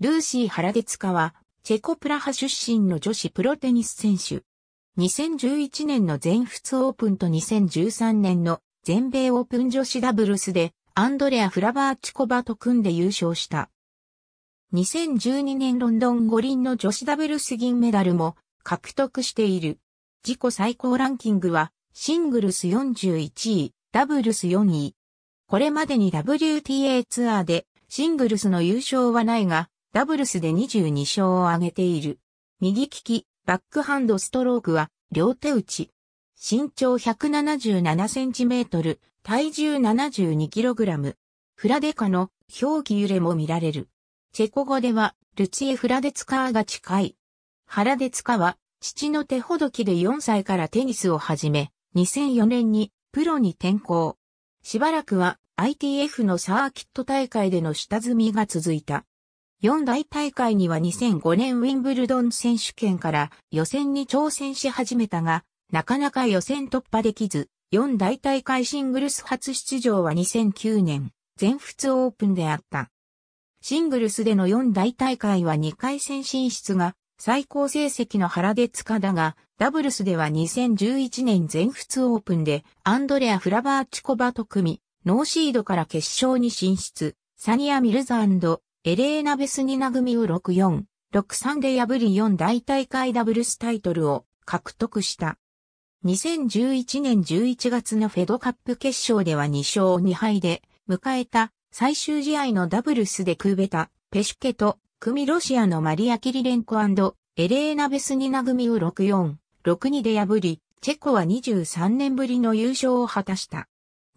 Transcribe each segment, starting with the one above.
ルーシー・ハラデツカは、チェコプラハ出身の女子プロテニス選手。2011年の全仏オープンと2013年の全米オープン女子ダブルスで、アンドレア・フラバーチコバと組んで優勝した。2012年ロンドン五輪の女子ダブルス銀メダルも獲得している。自己最高ランキングはシングルス41位、ダブルス4位。これまでに WTA ツアーでシングルスの優勝はないが、ダブルスで22勝を挙げている。右利き、バックハンドストロークは、両手打ち。身長1 7 7トル、体重7 2ラム。フラデカの表記揺れも見られる。チェコ語では、ルツィエ・フラデツカーが近い。原デツカは、父の手ほどきで4歳からテニスを始め、2004年にプロに転向。しばらくは ITF のサーキット大会での下積みが続いた。四大大会には2005年ウィンブルドン選手権から予選に挑戦し始めたが、なかなか予選突破できず、四大大会シングルス初出場は2009年、全仏オープンであった。シングルスでの四大大会は2回戦進出が最高成績の原で塚だが、ダブルスでは2011年全仏オープンでアンドレア・フラバーチコバと組み、ノーシードから決勝に進出、サニア・ミルザエレーナ・ベスニナ組を6-4、6-3で破り4大大会ダブルスタイトルを獲得した。2011年11月のフェドカップ決勝では2勝2敗で迎えた最終試合のダブルスでクーベタ、ペシュケと組ロシアのマリア・キリレンコエレーナ・ベスニナ組を6-4、6-2で破り、チェコは23年ぶりの優勝を果たした。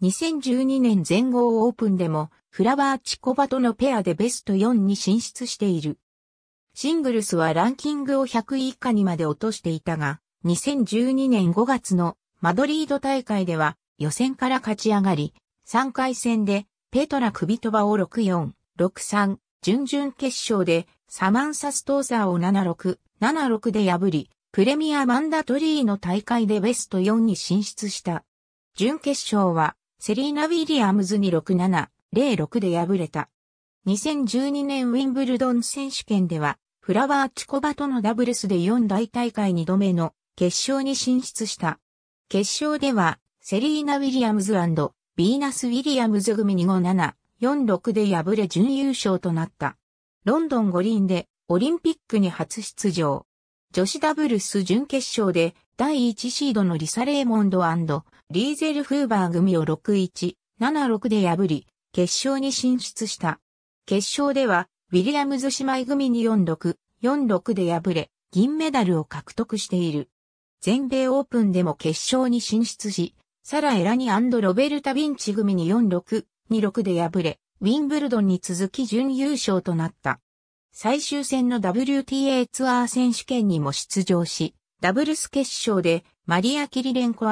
2012年全豪オープンでも、フラワーチコバとのペアでベスト4に進出している。シングルスはランキングを100位以下にまで落としていたが、2012年5月のマドリード大会では予選から勝ち上がり、3回戦でペトラ・クビトバを6-4、6-3、準々決勝でサマンサ・ストーサーを7-6、7-6で破り、プレミア・マンダトリーの大会でベスト4に進出した。準決勝はセリーナ・ウィリアムズに6-7、0-6で敗れた。2012年ウィンブルドン選手権では、フラワー・チコバとのダブルスで4大大会2度目の決勝に進出した。決勝では、セリーナ・ウィリアムズビーナス・ウィリアムズ組257、46で敗れ準優勝となった。ロンドン五輪でオリンピックに初出場。女子ダブルス準決勝で第1シードのリサ・レーモンドリーゼル・フーバー組を6-1、7-6で破り、決勝に進出した。決勝では、ウィリアムズ姉妹組に4-6、4-6で敗れ、銀メダルを獲得している。全米オープンでも決勝に進出し、サラ・エラニロベルタ・ヴィンチ組に4-6、2-6で敗れ、ウィンブルドンに続き準優勝となった。最終戦の WTA ツアー選手権にも出場し、ダブルス決勝でマリア・キリレンコ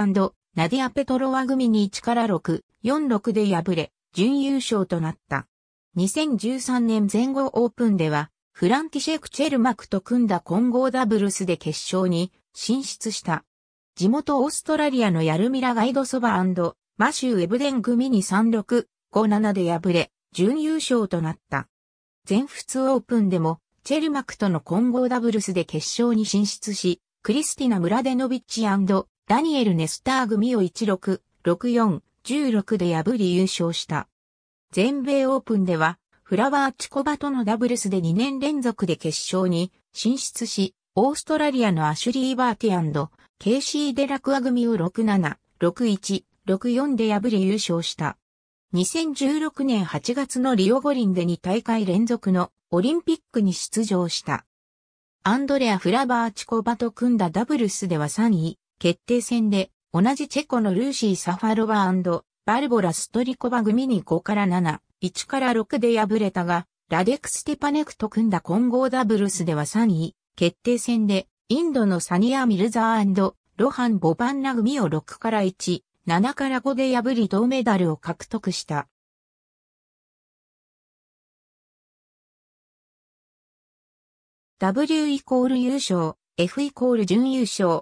ナディア・ペトロワ組に1から6、46で敗れ、準優勝となった。2013年全豪オープンでは、フランティシェクチェルマクと組んだ混合ダブルスで決勝に進出した。地元オーストラリアのヤルミラガイドソバマシュー・エブデン組に36、57で敗れ、準優勝となった。全仏オープンでも、チェルマクとの混合ダブルスで決勝に進出し、クリスティナ・ムラデノビッチダニエル・ネスター組を16、64、16で破り優勝した。全米オープンでは、フラワーチコバとのダブルスで2年連続で決勝に進出し、オーストラリアのアシュリー・バーティケイシー・デラクア組を67、61、64で破り優勝した。2016年8月のリオ五輪で2大会連続のオリンピックに出場した。アンドレア・フラバーチコバと組んだダブルスでは3位、決定戦で、同じチェコのルーシー・サファロババルボラ・ストリコバ組に5から7、1から6で敗れたが、ラデック・ステパネクと組んだ混合ダブルスでは3位、決定戦で、インドのサニア・ミルザーロハン・ボバンラ組を6から1、7から5で破り銅メダルを獲得した。W イコール優勝、F イコール準優勝。